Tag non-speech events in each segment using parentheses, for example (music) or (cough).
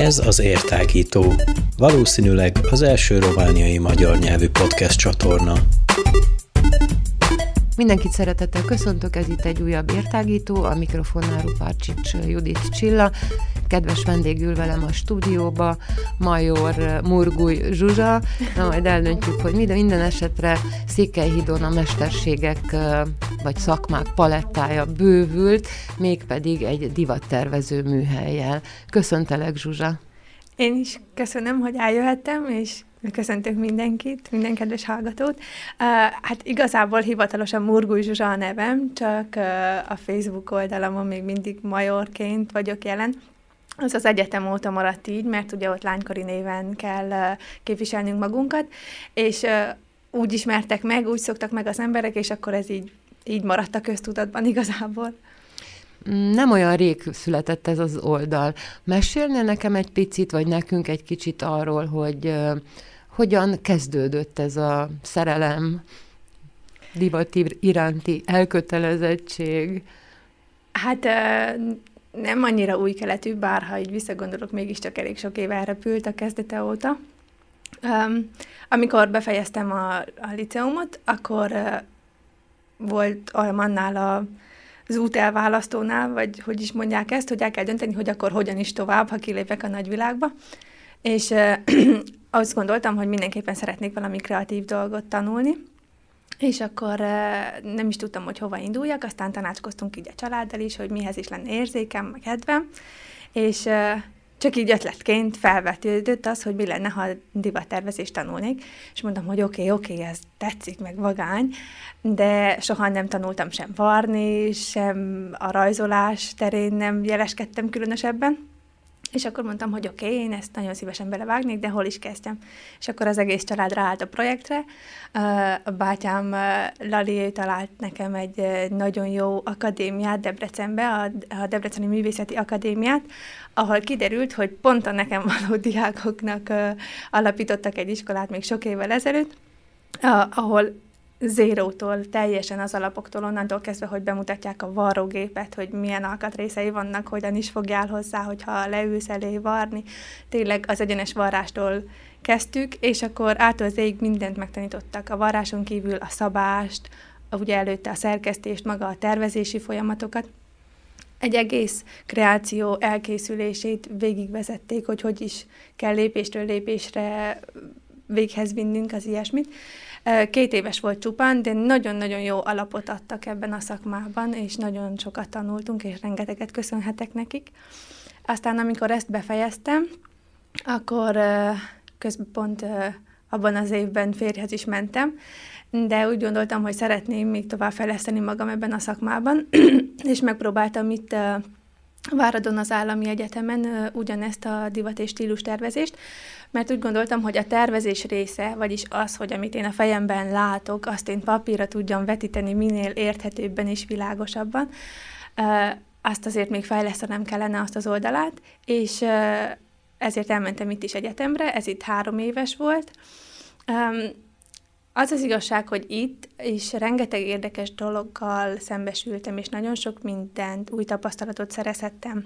Ez az Értágító. Valószínűleg az első romániai magyar nyelvű podcast csatorna. Mindenkit szeretettel köszöntök, ez itt egy újabb értágító, a mikrofonnál Rupárcsics Judit Csilla, kedves vendégül velem a stúdióba, Major eh, Murgúj Zsuzsa, na majd eldöntjük, hogy mi, de minden esetre Székelyhidon a mesterségek eh, vagy szakmák palettája bővült, mégpedig egy divattervező műhelyjel. Köszöntelek, Zsuzsa! Én is köszönöm, hogy eljöhettem, és Köszöntök mindenkit, minden kedves hallgatót. Uh, hát igazából hivatalosan Murgúj Zsuzsa a nevem, csak uh, a Facebook oldalamon még mindig majorként vagyok jelen, az az egyetem óta maradt így, mert ugye ott lánykori néven kell képviselnünk magunkat, és úgy ismertek meg, úgy szoktak meg az emberek, és akkor ez így, így maradt a köztudatban igazából. Mm, nem olyan rég született ez az oldal. Mesélnél nekem egy picit, vagy nekünk egy kicsit arról, hogy hogyan kezdődött ez a szerelem, divat iránti elkötelezettség? Hát nem annyira új keletű, bárha így visszagondolok, mégiscsak elég sok éve elrepült a kezdete óta. Um, amikor befejeztem a, a liceumot, akkor uh, volt Almannál a, az út elválasztónál, vagy hogy is mondják ezt, hogy el kell dönteni, hogy akkor hogyan is tovább, ha kilépek a nagyvilágba. És uh, (clears throat) azt gondoltam, hogy mindenképpen szeretnék valami kreatív dolgot tanulni. És akkor nem is tudtam, hogy hova induljak, aztán tanácskoztunk így a családdal is, hogy mihez is lenne érzékem, meg kedvem, és csak így ötletként felvetődött az, hogy mi lenne, ha divattervezést tanulnék, és mondtam, hogy oké, okay, oké, okay, ez tetszik, meg vagány, de soha nem tanultam sem varni, sem a rajzolás terén nem jeleskedtem különösebben, és akkor mondtam, hogy oké, okay, én ezt nagyon szívesen belevágnék, de hol is kezdtem? És akkor az egész család ráállt a projektre. A bátyám Lali talált nekem egy nagyon jó akadémiát Debrecenbe, a Debreceni Művészeti Akadémiát, ahol kiderült, hogy pont a nekem való (laughs) diákoknak alapítottak egy iskolát még sok évvel ezelőtt, ahol zérótól, teljesen az alapoktól, onnantól kezdve, hogy bemutatják a varrógépet, hogy milyen alkatrészei vannak, hogyan is fogjál hozzá, hogyha leülsz elé varni. Tényleg az egyenes varrástól kezdtük, és akkor ától mindent megtanítottak. A varráson kívül a szabást, ugye előtte a szerkesztést, maga a tervezési folyamatokat. Egy egész kreáció elkészülését végigvezették, hogy hogy is kell lépésről lépésre véghez vinnünk az ilyesmit. Két éves volt csupán, de nagyon-nagyon jó alapot adtak ebben a szakmában, és nagyon sokat tanultunk, és rengeteget köszönhetek nekik. Aztán, amikor ezt befejeztem, akkor közben pont abban az évben férjhez is mentem, de úgy gondoltam, hogy szeretném még tovább fejleszteni magam ebben a szakmában, (clears throat) és megpróbáltam itt Váradon az állami egyetemen ugyanezt a divat és stílus tervezést, mert úgy gondoltam, hogy a tervezés része, vagyis az, hogy amit én a fejemben látok, azt én papírra tudjam vetíteni minél érthetőbben és világosabban, azt azért még fejlesztenem kellene azt az oldalát, és ezért elmentem itt is egyetemre, ez itt három éves volt. Az az igazság, hogy itt is rengeteg érdekes dologgal szembesültem, és nagyon sok mindent, új tapasztalatot szerezhettem.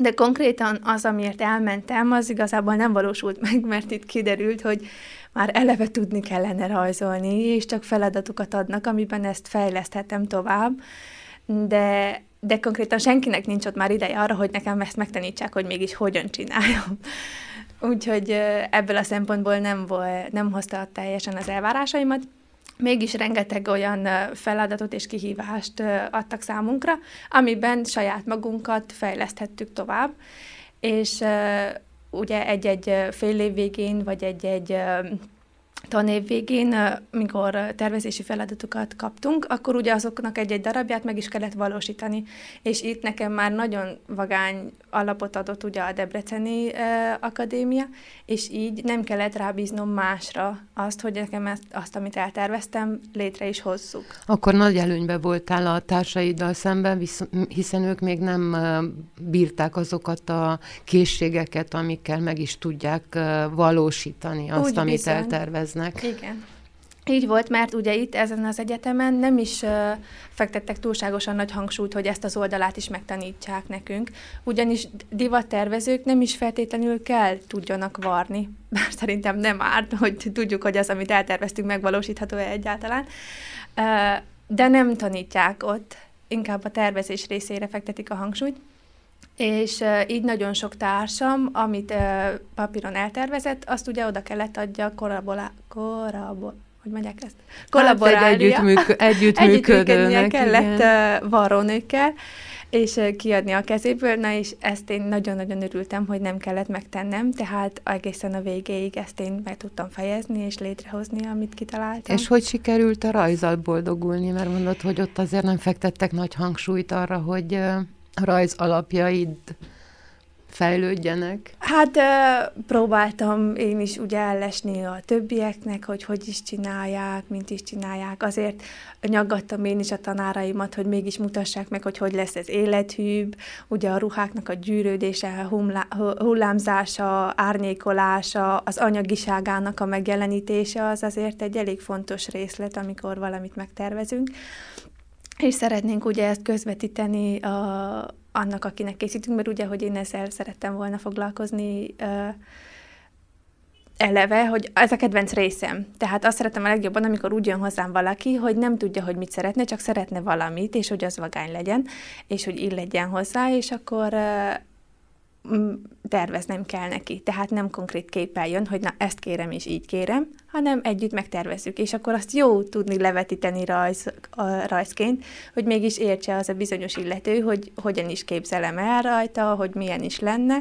De konkrétan az, amiért elmentem, az igazából nem valósult meg, (laughs) mert itt kiderült, hogy már eleve tudni kellene rajzolni, és csak feladatokat adnak, amiben ezt fejleszthetem tovább. De de konkrétan senkinek nincs ott már ideje arra, hogy nekem ezt megtanítsák, hogy mégis hogyan csináljam. Úgyhogy ebből a szempontból nem, volt, nem hozta teljesen az elvárásaimat, mégis rengeteg olyan feladatot és kihívást adtak számunkra, amiben saját magunkat fejleszthettük tovább, és ugye egy-egy fél év végén, vagy egy-egy tanév végén, mikor tervezési feladatokat kaptunk, akkor ugye azoknak egy-egy darabját meg is kellett valósítani. És itt nekem már nagyon vagány alapot adott ugye a Debreceni Akadémia, és így nem kellett rábíznom másra azt, hogy nekem ezt, azt, amit elterveztem, létre is hozzuk. Akkor nagy előnybe voltál a társaiddal szemben, hiszen ők még nem bírták azokat a készségeket, amikkel meg is tudják valósítani azt, Úgy amit bizony. eltervez dolgoznak. Igen. Így volt, mert ugye itt ezen az egyetemen nem is ö, fektettek túlságosan nagy hangsúlyt, hogy ezt az oldalát is megtanítsák nekünk, ugyanis divattervezők nem is feltétlenül kell tudjanak varni, (laughs) bár szerintem nem árt, hogy tudjuk, hogy az, amit elterveztünk, megvalósítható-e egyáltalán, ö, de nem tanítják ott, inkább a tervezés részére fektetik a hangsúlyt és így nagyon sok társam, amit papíron eltervezett, azt ugye oda kellett adja korabolá, korabol, hogy mondják ezt? Kollaborálja. Hát együttműk, (laughs) együttműködőnek. kellett uh, varrónőkkel, és kiadni a kezéből, na és ezt én nagyon-nagyon örültem, hogy nem kellett megtennem, tehát egészen a végéig ezt én meg tudtam fejezni és létrehozni, amit kitaláltam. És hogy sikerült a rajzal boldogulni, mert mondod, hogy ott azért nem fektettek nagy hangsúlyt arra, hogy rajz alapjaid fejlődjenek? Hát próbáltam én is ugye ellesni a többieknek, hogy hogy is csinálják, mint is csinálják. Azért nyaggattam én is a tanáraimat, hogy mégis mutassák meg, hogy hogy lesz ez élethűbb. Ugye a ruháknak a gyűrődése, humlá- hullámzása, árnyékolása, az anyagiságának a megjelenítése az azért egy elég fontos részlet, amikor valamit megtervezünk és szeretnénk ugye ezt közvetíteni a, annak, akinek készítünk, mert ugye, hogy én ezzel szerettem volna foglalkozni uh, eleve, hogy ez a kedvenc részem. Tehát azt szeretem a legjobban, amikor úgy jön hozzám valaki, hogy nem tudja, hogy mit szeretne, csak szeretne valamit, és hogy az vagány legyen, és hogy illegyen hozzá, és akkor uh, terveznem kell neki. Tehát nem konkrét képpel jön, hogy na ezt kérem és így kérem, hanem együtt megtervezzük, és akkor azt jó tudni levetíteni rajz, a, rajzként, hogy mégis értse az a bizonyos illető, hogy hogyan is képzelem el rajta, hogy milyen is lenne.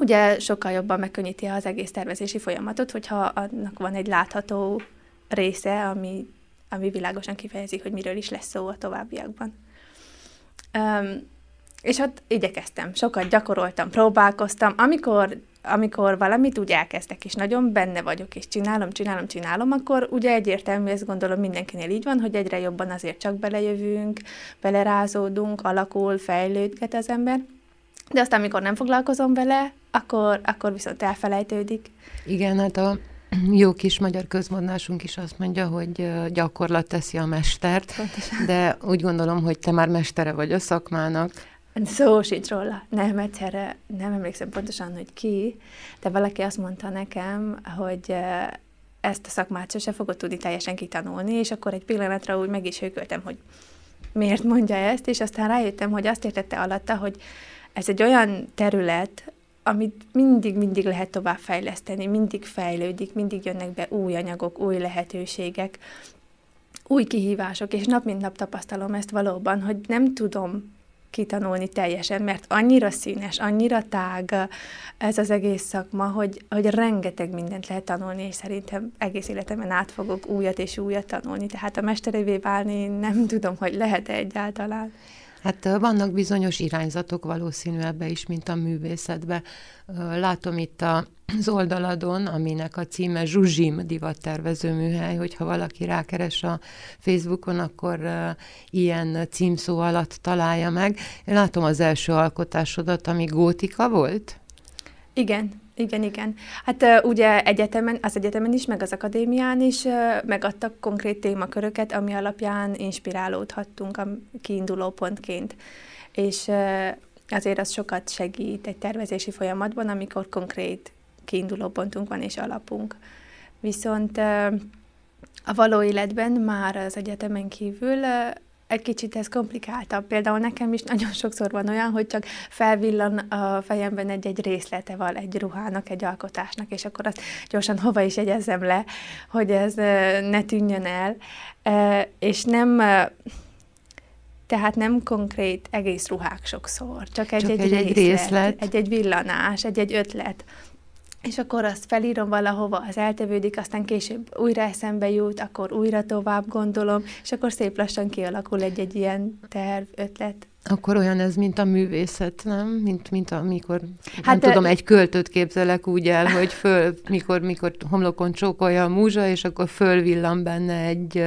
Ugye sokkal jobban megkönnyíti az egész tervezési folyamatot, hogyha annak van egy látható része, ami, ami világosan kifejezi, hogy miről is lesz szó a továbbiakban. Um, és ott igyekeztem, sokat gyakoroltam, próbálkoztam. Amikor, amikor valamit úgy elkezdek, és nagyon benne vagyok, és csinálom, csinálom, csinálom, akkor ugye egyértelmű, ezt gondolom mindenkinél így van, hogy egyre jobban azért csak belejövünk, belerázódunk, alakul, fejlődget az ember. De aztán, amikor nem foglalkozom vele, akkor, akkor viszont elfelejtődik. Igen, hát a, jó kis magyar közmondásunk is azt mondja, hogy gyakorlat teszi a mestert, Pontosan. de úgy gondolom, hogy te már mestere vagy a szakmának. Szó sincs róla. Nem, egyszerre nem emlékszem pontosan, hogy ki, de valaki azt mondta nekem, hogy ezt a szakmát sose fogod tudni teljesen kitanulni, és akkor egy pillanatra úgy meg is hőköltem, hogy miért mondja ezt, és aztán rájöttem, hogy azt értette alatta, hogy ez egy olyan terület, amit mindig-mindig lehet továbbfejleszteni, mindig fejlődik, mindig jönnek be új anyagok, új lehetőségek, új kihívások, és nap mint nap tapasztalom ezt valóban, hogy nem tudom kitanulni teljesen, mert annyira színes, annyira tág ez az egész szakma, hogy, hogy rengeteg mindent lehet tanulni, és szerintem egész életemben át fogok újat és újat tanulni, tehát a mesterévé válni nem tudom, hogy lehet-e egyáltalán. Hát vannak bizonyos irányzatok valószínű ebbe is, mint a művészetbe. Látom itt a az oldaladon, aminek a címe Zsuzsim divattervező műhely, hogyha valaki rákeres a Facebookon, akkor uh, ilyen címszó alatt találja meg. Én látom az első alkotásodat, ami gótika volt? Igen, igen, igen. Hát uh, ugye egyetemen, az egyetemen is, meg az akadémián is uh, megadtak konkrét témaköröket, ami alapján inspirálódhattunk a kiinduló pontként. És uh, azért az sokat segít egy tervezési folyamatban, amikor konkrét kiinduló pontunk van és alapunk. Viszont a való életben már az egyetemen kívül egy kicsit ez komplikáltabb. Például nekem is nagyon sokszor van olyan, hogy csak felvillan a fejemben egy-egy részlete val egy ruhának, egy alkotásnak, és akkor azt gyorsan hova is jegyezzem le, hogy ez ne tűnjön el. És nem tehát nem konkrét egész ruhák sokszor, csak egy-egy egy, egy, egy részlet, egy-egy villanás, egy-egy ötlet és akkor azt felírom valahova, az eltevődik, aztán később újra eszembe jut, akkor újra tovább gondolom, és akkor szép lassan kialakul egy-egy ilyen terv, ötlet. Akkor olyan ez, mint a művészet, nem? Mint, mint amikor, hát nem de... tudom, egy költőt képzelek úgy el, hogy föl, mikor, mikor homlokon csókolja a múzsa, és akkor fölvillan benne egy,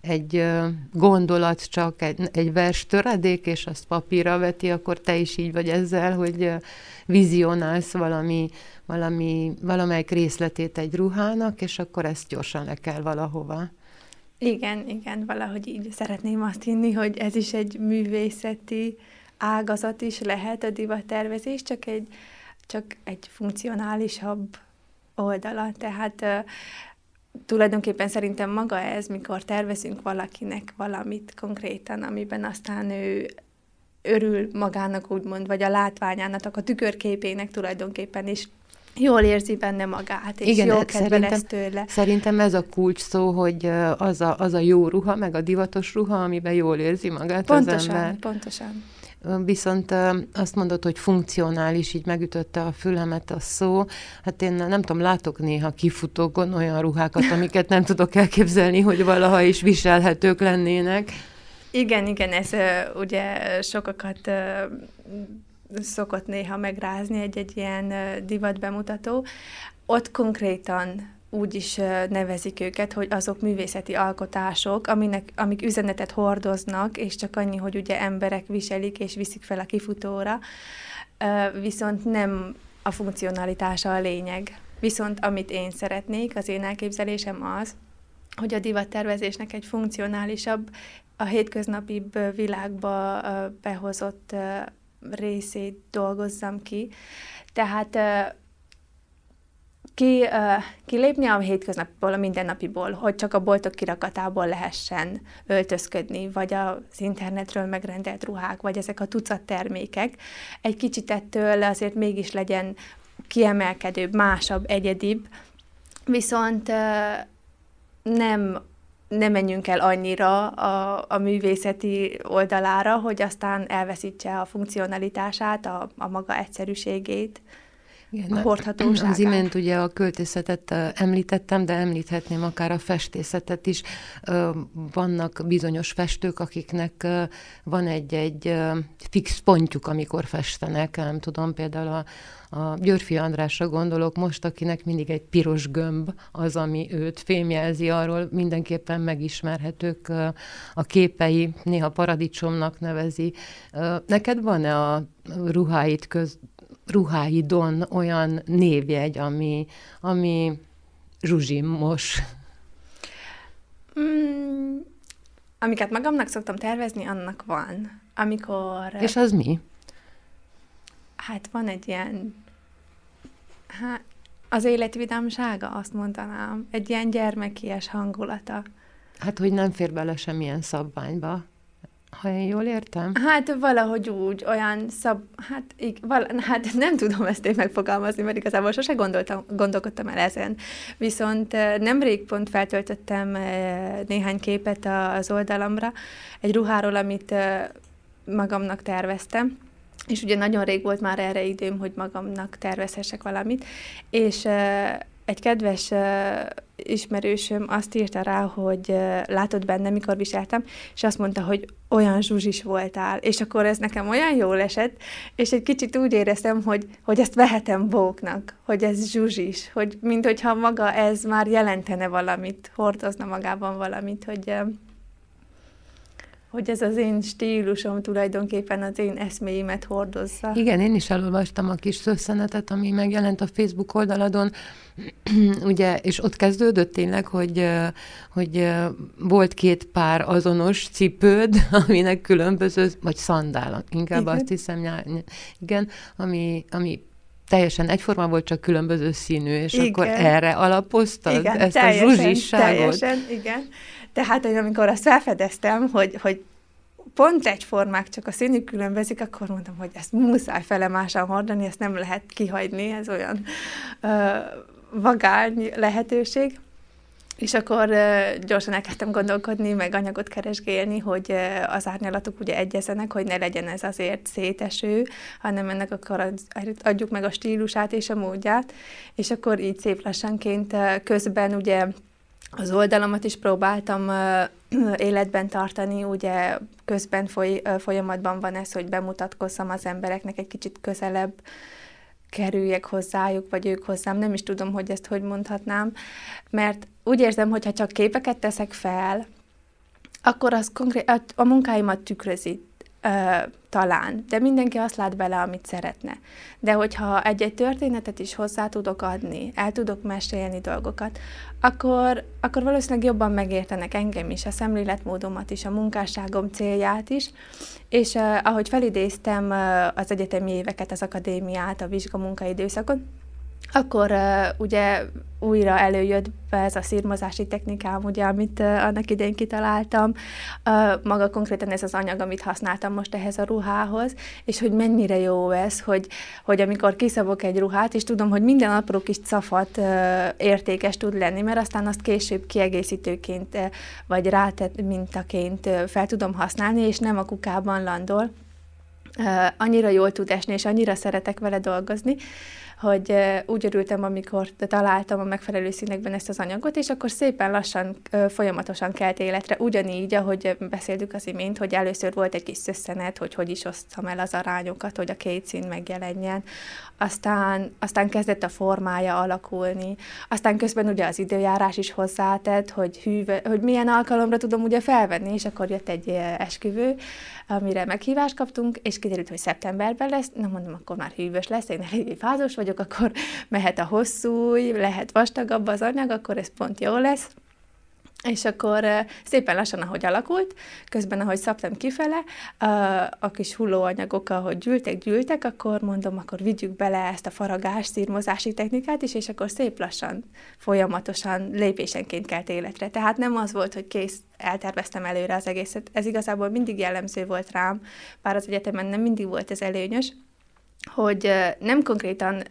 egy gondolat, csak egy, egy vers töredék, és azt papírra veti, akkor te is így vagy ezzel, hogy vizionálsz valami, valami, valamelyik részletét egy ruhának, és akkor ezt gyorsan le kell valahova. Igen, igen, valahogy így szeretném azt hinni, hogy ez is egy művészeti ágazat is lehet a divattervezés, csak egy, csak egy funkcionálisabb oldala. Tehát tulajdonképpen szerintem maga ez, mikor tervezünk valakinek valamit konkrétan, amiben aztán ő örül magának, úgymond, vagy a látványának, a tükörképének tulajdonképpen is jól érzi benne magát, és Igen, jó hát kedve lesz tőle. Szerintem ez a kulcs szó, hogy az a, az a jó ruha, meg a divatos ruha, amiben jól érzi magát pontosan, az ember. Pontosan, Viszont azt mondod, hogy funkcionális, így megütötte a fülemet a szó. Hát én nem tudom, látok néha kifutókon olyan ruhákat, amiket nem tudok elképzelni, hogy valaha is viselhetők lennének. Igen, igen, ez ugye sokakat szokott néha megrázni egy-egy ilyen divat bemutató. Ott konkrétan úgy is nevezik őket, hogy azok művészeti alkotások, aminek, amik üzenetet hordoznak, és csak annyi, hogy ugye emberek viselik és viszik fel a kifutóra, viszont nem a funkcionalitása a lényeg. Viszont amit én szeretnék, az én elképzelésem az, hogy a divattervezésnek egy funkcionálisabb a hétköznapi világba behozott részét dolgozzam ki. Tehát ki, kilépni a hétköznapiból, a mindennapiból, hogy csak a boltok kirakatából lehessen öltözködni, vagy az internetről megrendelt ruhák, vagy ezek a tucat termékek. Egy kicsit ettől azért mégis legyen kiemelkedőbb, másabb, egyedibb, viszont nem ne menjünk el annyira a, a művészeti oldalára, hogy aztán elveszítse a funkcionalitását, a, a maga egyszerűségét. Igen, a hát hordhatóságát. Az imént ugye a költészetet említettem, de említhetném akár a festészetet is. Vannak bizonyos festők, akiknek van egy-egy fix pontjuk, amikor festenek. Nem tudom, például a, a Györfi Andrásra gondolok most, akinek mindig egy piros gömb az, ami őt fémjelzi, arról mindenképpen megismerhetők a képei, néha paradicsomnak nevezi. Neked van-e a ruháid köz, ruháidon olyan névjegy, ami, ami zsuzsimos? Mm, amiket magamnak szoktam tervezni, annak van. Amikor... És az mi? Hát van egy ilyen... Hát, az életvidámsága, azt mondanám. Egy ilyen gyermekies hangulata. Hát, hogy nem fér bele semmilyen szabványba ha én jól értem? Hát valahogy úgy, olyan szab... Hát, így, val, hát nem tudom ezt én megfogalmazni, mert igazából sose gondoltam, gondolkodtam el ezen. Viszont nemrég pont feltöltöttem néhány képet az oldalamra, egy ruháról, amit magamnak terveztem, és ugye nagyon rég volt már erre időm, hogy magamnak tervezhessek valamit, és egy kedves ismerősöm azt írta rá, hogy látott benne, mikor viseltem, és azt mondta, hogy olyan zsuzsis voltál, és akkor ez nekem olyan jól esett, és egy kicsit úgy éreztem, hogy, hogy ezt vehetem bóknak, hogy ez zsuzsis, hogy minthogyha maga ez már jelentene valamit, hordozna magában valamit, hogy hogy ez az én stílusom tulajdonképpen az én eszméimet hordozza. Igen, én is elolvastam a kis szösszenetet, ami megjelent a Facebook oldaladon, (clears throat) ugye, és ott kezdődött tényleg, hogy, hogy volt két pár azonos cipőd, (laughs) aminek különböző, vagy szandál, inkább igen. azt hiszem, igen, ami, ami teljesen egyforma volt, csak különböző színű, és igen. akkor erre alapoztad igen, ezt teljesen, a zsuzsiságot. teljesen, igen. Tehát hogy amikor azt felfedeztem, hogy, hogy pont egyformák, csak a színük különbözik, akkor mondtam, hogy ezt muszáj felemásan hordani, ezt nem lehet kihagyni, ez olyan ö, vagány lehetőség. És akkor ö, gyorsan elkezdtem gondolkodni, meg anyagot keresgélni, hogy ö, az árnyalatok ugye egyezenek, hogy ne legyen ez azért széteső, hanem ennek akkor adjuk meg a stílusát és a módját. És akkor így szép lassanként közben ugye az oldalamat is próbáltam életben tartani, ugye közben foly, folyamatban van ez, hogy bemutatkozzam az embereknek egy kicsit közelebb, kerüljek hozzájuk, vagy ők hozzám, nem is tudom, hogy ezt hogy mondhatnám, mert úgy érzem, hogy ha csak képeket teszek fel, akkor az konkrét, a, a munkáimat tükrözi ö, talán, de mindenki azt lát bele, amit szeretne. De hogyha egy-egy történetet is hozzá tudok adni, el tudok mesélni dolgokat, akkor, akkor valószínűleg jobban megértenek engem is, a szemléletmódomat is, a munkásságom célját is, és uh, ahogy felidéztem uh, az egyetemi éveket, az akadémiát, a vizsgamunkaidőszakon, akkor uh, ugye újra előjött be ez a szírmozási technikám, ugye, amit uh, annak idén kitaláltam, uh, maga konkrétan ez az anyag, amit használtam most ehhez a ruhához, és hogy mennyire jó ez, hogy, hogy amikor kiszabok egy ruhát, és tudom, hogy minden apró kis cafat uh, értékes tud lenni, mert aztán azt később kiegészítőként, uh, vagy rátett mintaként uh, fel tudom használni, és nem a kukában landol. Uh, annyira jól tud esni, és annyira szeretek vele dolgozni, hogy úgy örültem, amikor találtam a megfelelő színekben ezt az anyagot, és akkor szépen lassan, folyamatosan kelt életre, ugyanígy, ahogy beszéltük az imént, hogy először volt egy kis szösszenet, hogy hogy is osztam el az arányokat, hogy a két szín megjelenjen, aztán, aztán kezdett a formája alakulni, aztán közben ugye az időjárás is hozzátett, hogy, hűve, hogy milyen alkalomra tudom ugye felvenni, és akkor jött egy esküvő, amire meghívást kaptunk, és kiderült, hogy szeptemberben lesz, Nem mondom, akkor már hűvös lesz, én eléggé fázos vagyok, vagyok, akkor mehet a hosszú, lehet vastagabb az anyag, akkor ez pont jó lesz. És akkor eh, szépen lassan, ahogy alakult, közben, ahogy szaptam kifele, eh, a kis hullóanyagok, ahogy gyűltek, gyűltek, akkor mondom, akkor vigyük bele ezt a faragás, szírmozási technikát is, és akkor szép lassan, folyamatosan, lépésenként kelt életre. Tehát nem az volt, hogy kész, elterveztem előre az egészet. Ez igazából mindig jellemző volt rám, bár az egyetemen nem mindig volt ez előnyös, hogy nem konkrétan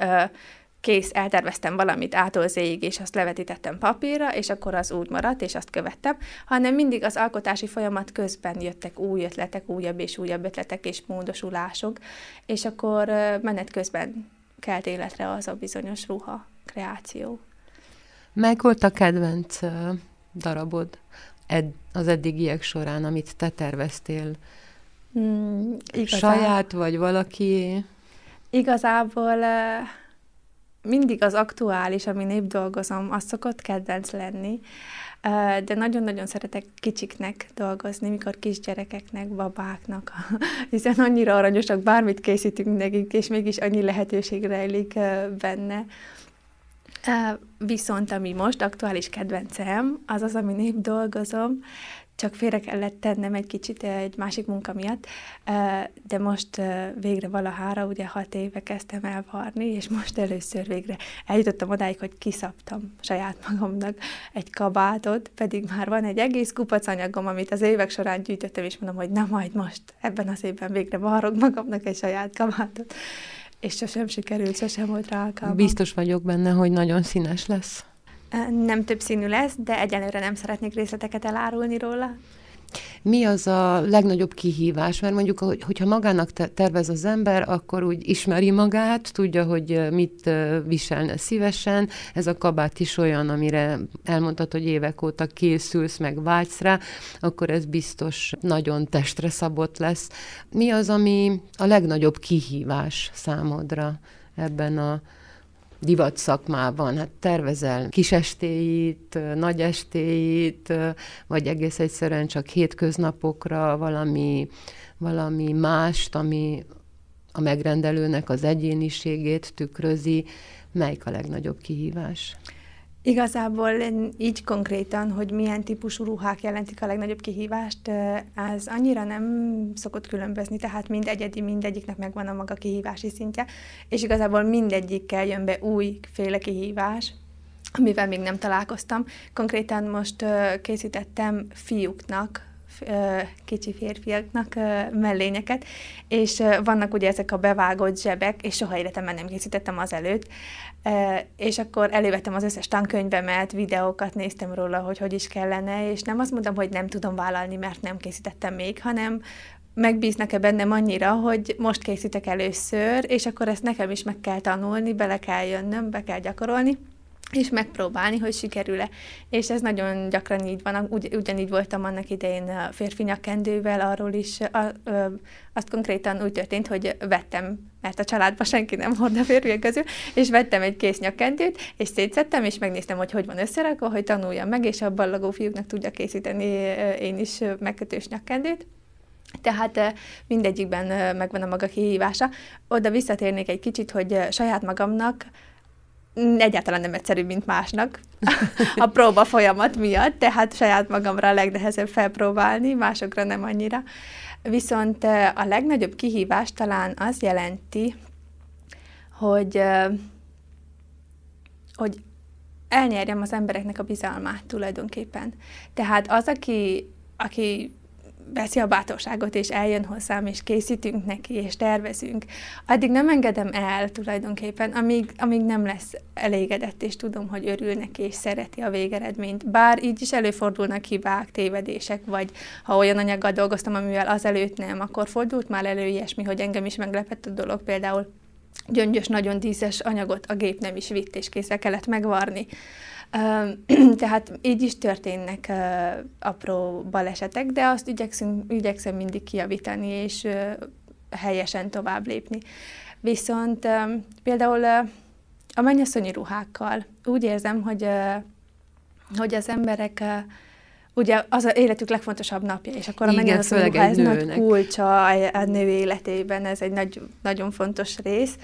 kész, elterveztem valamit ától zéig, és azt levetítettem papírra, és akkor az úgy maradt, és azt követtem, hanem mindig az alkotási folyamat közben jöttek új ötletek, újabb és újabb ötletek és módosulások, és akkor menet közben kelt életre az a bizonyos ruha kreáció. Meg volt a kedvenc darabod ed- az eddigiek során, amit te terveztél? Mm, igazán. Saját vagy valaki? Igazából mindig az aktuális, amin épp dolgozom, az szokott kedvenc lenni, de nagyon-nagyon szeretek kicsiknek dolgozni, mikor kisgyerekeknek, babáknak, hiszen annyira aranyosak, bármit készítünk nekik, és mégis annyi lehetőség rejlik benne. Viszont ami most aktuális kedvencem, az az, amin épp dolgozom, csak félre kellett tennem egy kicsit eh, egy másik munka miatt, eh, de most eh, végre valahára, ugye hat éve kezdtem el és most először végre eljutottam odáig, hogy kiszabtam saját magamnak egy kabátot, pedig már van egy egész kupac anyagom, amit az évek során gyűjtöttem, és mondom, hogy na majd most ebben az évben végre varrok magamnak egy saját kabátot és sosem sikerült, sosem volt rá alkalmam. Biztos vagyok benne, hogy nagyon színes lesz. Nem több színű lesz, de egyelőre nem szeretnék részleteket elárulni róla. Mi az a legnagyobb kihívás? Mert mondjuk, hogyha magának tervez az ember, akkor úgy ismeri magát, tudja, hogy mit viselne szívesen. Ez a kabát is olyan, amire elmondtad, hogy évek óta készülsz, meg vágysz rá, akkor ez biztos nagyon testre szabott lesz. Mi az, ami a legnagyobb kihívás számodra ebben a divat szakmában, hát tervezel kis estéit, nagy estéit, vagy egész egyszerűen csak hétköznapokra valami, valami mást, ami a megrendelőnek az egyéniségét tükrözi, melyik a legnagyobb kihívás? Igazából így konkrétan, hogy milyen típusú ruhák jelentik a legnagyobb kihívást, az annyira nem szokott különbözni, tehát mind egyedi, mindegyiknek megvan a maga kihívási szintje, és igazából mindegyikkel jön be újféle kihívás, amivel még nem találkoztam. Konkrétan most készítettem fiúknak kicsi férfiaknak mellényeket, és vannak ugye ezek a bevágott zsebek, és soha életemben nem készítettem az előtt, és akkor elővettem az összes tankönyvemet, videókat néztem róla, hogy hogy is kellene, és nem azt mondom, hogy nem tudom vállalni, mert nem készítettem még, hanem megbíznak-e bennem annyira, hogy most készítek először, és akkor ezt nekem is meg kell tanulni, bele kell jönnöm, be kell gyakorolni és megpróbálni, hogy sikerül-e. És ez nagyon gyakran így van. Ugy, ugyanígy voltam annak idején a férfi nyakendővel, arról is a, ö, azt konkrétan úgy történt, hogy vettem, mert a családban senki nem hord a férfiak közül, és vettem egy kész nyakendőt, és szétszettem, és megnéztem, hogy hogy van összerakva, hogy tanuljam meg, és a ballagó fiúknak tudja készíteni én is megkötős nyakendőt, Tehát mindegyikben megvan a maga kihívása. Oda visszatérnék egy kicsit, hogy saját magamnak egyáltalán nem egyszerű, mint másnak a próba folyamat miatt, tehát saját magamra a legnehezebb felpróbálni, másokra nem annyira. Viszont a legnagyobb kihívás talán az jelenti, hogy, hogy elnyerjem az embereknek a bizalmát tulajdonképpen. Tehát az, aki, aki veszi a bátorságot, és eljön hozzám, és készítünk neki, és tervezünk, addig nem engedem el tulajdonképpen, amíg, amíg nem lesz elégedett, és tudom, hogy örül neki, és szereti a végeredményt. Bár így is előfordulnak hibák, tévedések, vagy ha olyan anyaggal dolgoztam, amivel azelőtt nem, akkor fordult már elő ilyesmi, hogy engem is meglepett a dolog, például gyöngyös, nagyon díszes anyagot a gép nem is vitt, és készre kellett megvarni. (clears throat) Tehát így is történnek apró balesetek, de azt igyekszünk, igyekszem mindig kiavítani és helyesen tovább lépni. Viszont például a mennyasszonyi ruhákkal úgy érzem, hogy, hogy az emberek ugye az a életük legfontosabb napja, és akkor a mennyasszonyi ruha, ez nagy kulcsa a nő életében, ez egy nagy, nagyon fontos rész,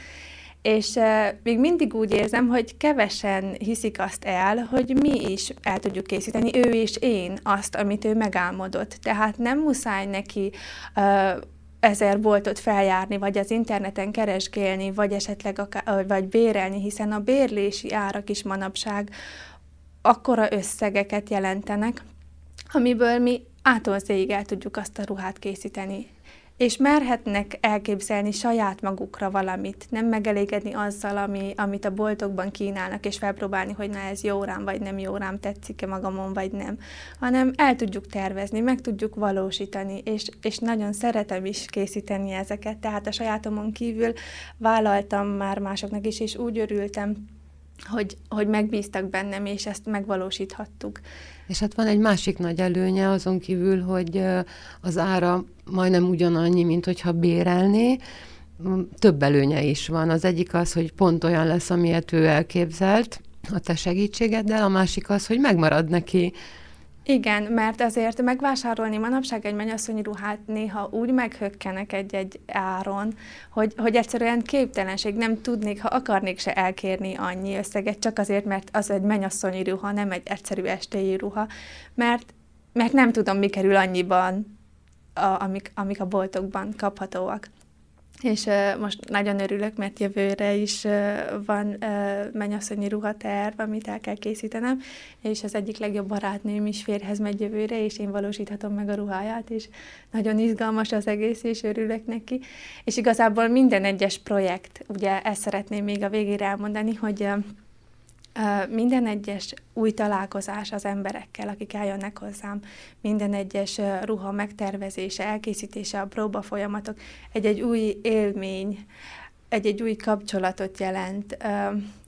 és még mindig úgy érzem, hogy kevesen hiszik azt el, hogy mi is el tudjuk készíteni, ő és én azt, amit ő megálmodott. Tehát nem muszáj neki ezer boltot feljárni, vagy az interneten keresgélni, vagy esetleg akár, vagy bérelni, hiszen a bérlési árak is manapság akkora összegeket jelentenek, amiből mi átolzéig el tudjuk azt a ruhát készíteni és merhetnek elképzelni saját magukra valamit, nem megelégedni azzal, ami, amit a boltokban kínálnak, és felpróbálni, hogy na ez jó rám, vagy nem jó rám, tetszik-e magamon, vagy nem, hanem el tudjuk tervezni, meg tudjuk valósítani, és, és nagyon szeretem is készíteni ezeket, tehát a sajátomon kívül vállaltam már másoknak is, és úgy örültem hogy, hogy megbíztak bennem, és ezt megvalósíthattuk. És hát van egy másik nagy előnye azon kívül, hogy az ára majdnem ugyanannyi, mint hogyha bérelné, mm, több előnye is van. Az egyik az, hogy pont olyan lesz, amilyet ő elképzelt a te segítségeddel, a másik az, hogy megmarad neki igen, mert azért megvásárolni manapság egy mennyasszonyi ruhát néha úgy meghökkenek egy-egy áron, hogy, hogy egyszerűen képtelenség, nem tudnék, ha akarnék se elkérni annyi összeget, csak azért, mert az egy mennyasszonyi ruha, nem egy egyszerű estélyi ruha, mert, mert nem tudom, mi kerül annyiban, a, amik, amik a boltokban kaphatóak és uh, most nagyon örülök, mert jövőre is uh, van uh, mennyasszonyi ruhaterv, amit el kell készítenem, és az egyik legjobb barátnőm is férhez megy jövőre, és én valósíthatom meg a ruháját, és nagyon izgalmas az egész, és örülök neki. És igazából minden egyes projekt, ugye ezt szeretném még a végére elmondani, hogy uh, minden egyes új találkozás az emberekkel, akik eljönnek hozzám, minden egyes ruha megtervezése, elkészítése, a próba folyamatok egy-egy új élmény, egy-egy új kapcsolatot jelent.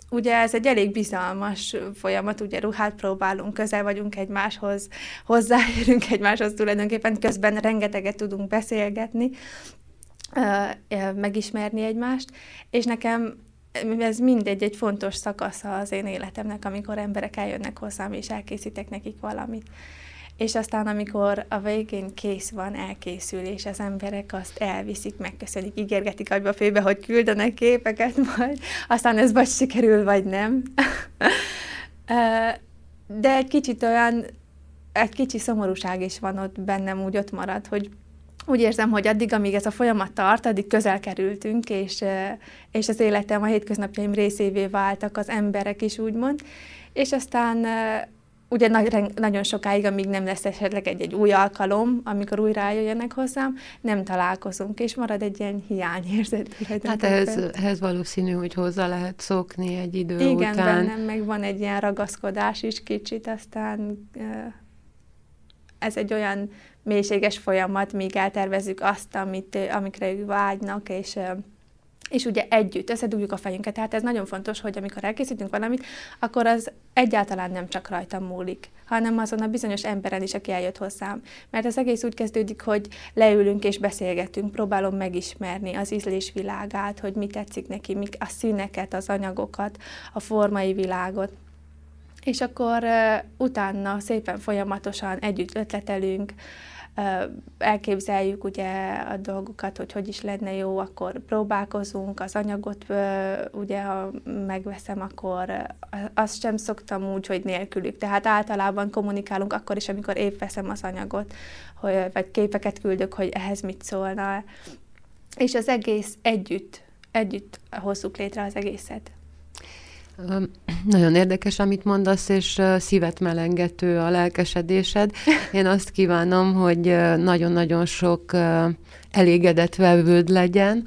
Ugye ez egy elég bizalmas folyamat, ugye ruhát próbálunk, közel vagyunk egymáshoz, hozzáérünk egymáshoz tulajdonképpen, közben rengeteget tudunk beszélgetni, megismerni egymást, és nekem ez mindegy, egy fontos szakasza az én életemnek, amikor emberek eljönnek hozzám, és elkészítek nekik valamit. És aztán, amikor a végén kész van, elkészül, és az emberek azt elviszik, megköszönik, ígérgetik agyba főbe, hogy küldenek képeket majd, aztán ez vagy sikerül, vagy nem. (laughs) De egy kicsit olyan, egy kicsi szomorúság is van ott bennem, úgy ott marad, hogy úgy érzem, hogy addig, amíg ez a folyamat tart, addig közel kerültünk, és, és az életem, a hétköznapjaim részévé váltak az emberek is, úgymond. És aztán ugye nagyon sokáig, amíg nem lesz esetleg egy-egy új alkalom, amikor újra eljöjjenek hozzám, nem találkozunk, és marad egy ilyen hiányérzet. (laughs) Hát ehhez, ehhez valószínű, hogy hozzá lehet szokni egy idő Igen, után. Igen, bennem meg van egy ilyen ragaszkodás is kicsit, aztán ez egy olyan mélységes folyamat, míg eltervezzük azt, amit, amikre ők vágynak, és és ugye együtt összedugjuk a fejünket. Tehát ez nagyon fontos, hogy amikor elkészítünk valamit, akkor az egyáltalán nem csak rajtam múlik, hanem azon a bizonyos emberen is, aki eljött hozzám. Mert az egész úgy kezdődik, hogy leülünk és beszélgetünk, próbálom megismerni az ízlésvilágát, hogy mi tetszik neki, mik a színeket, az anyagokat, a formai világot. És akkor uh, utána szépen folyamatosan együtt ötletelünk, uh, elképzeljük ugye a dolgokat, hogy hogy is lenne jó, akkor próbálkozunk, az anyagot ugye, ha megveszem, akkor azt sem szoktam úgy, hogy nélkülük. Tehát általában kommunikálunk akkor is, amikor épp veszem az anyagot, hogy, vagy képeket küldök, hogy ehhez mit szólna. És az egész együtt, együtt hozzuk létre az egészet. Nagyon érdekes, amit mondasz, és szívet melengető a lelkesedésed. Én azt kívánom, hogy nagyon-nagyon sok elégedett vevőd legyen,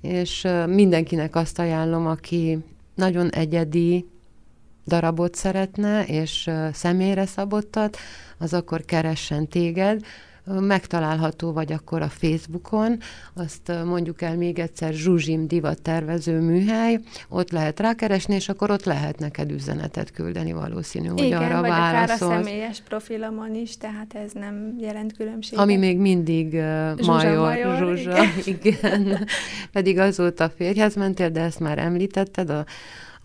és mindenkinek azt ajánlom, aki nagyon egyedi darabot szeretne, és személyre szabottat, az akkor keressen téged, megtalálható vagy akkor a Facebookon, azt mondjuk el még egyszer Zsuzsim divattervező műhely, ott lehet rákeresni, és akkor ott lehet neked üzenetet küldeni valószínű, hogy Igen, arra vagy akár a személyes profilomon is, tehát ez nem jelent különbséget. Ami még mindig uh, Major, Major Zsuzsa, igen. igen. (laughs) Pedig azóta férjhez mentél, de ezt már említetted a,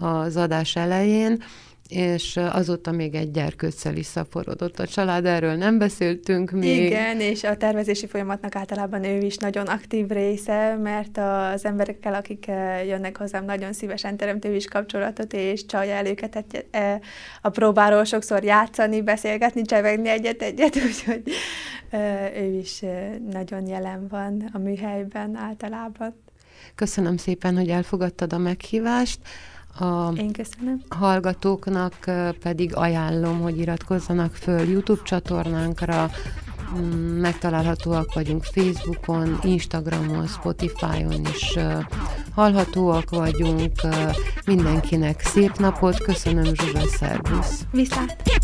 az adás elején, és azóta még egy gyerkőccel is szaporodott a család, erről nem beszéltünk még. Igen, és a tervezési folyamatnak általában ő is nagyon aktív része, mert az emberekkel, akik jönnek hozzám, nagyon szívesen teremtő is kapcsolatot, és csalja el őket hát, e, a próbáról sokszor játszani, beszélgetni, csevegni egyet-egyet, (laughs) úgyhogy ő is nagyon jelen van a műhelyben általában. Köszönöm szépen, hogy elfogadtad a meghívást. A Én köszönöm. hallgatóknak pedig ajánlom, hogy iratkozzanak föl YouTube csatornánkra, mm, megtalálhatóak vagyunk Facebookon, Instagramon, Spotify-on is hallhatóak vagyunk. Mindenkinek szép napot, köszönöm Zsuzsa, szervusz! Viszlát!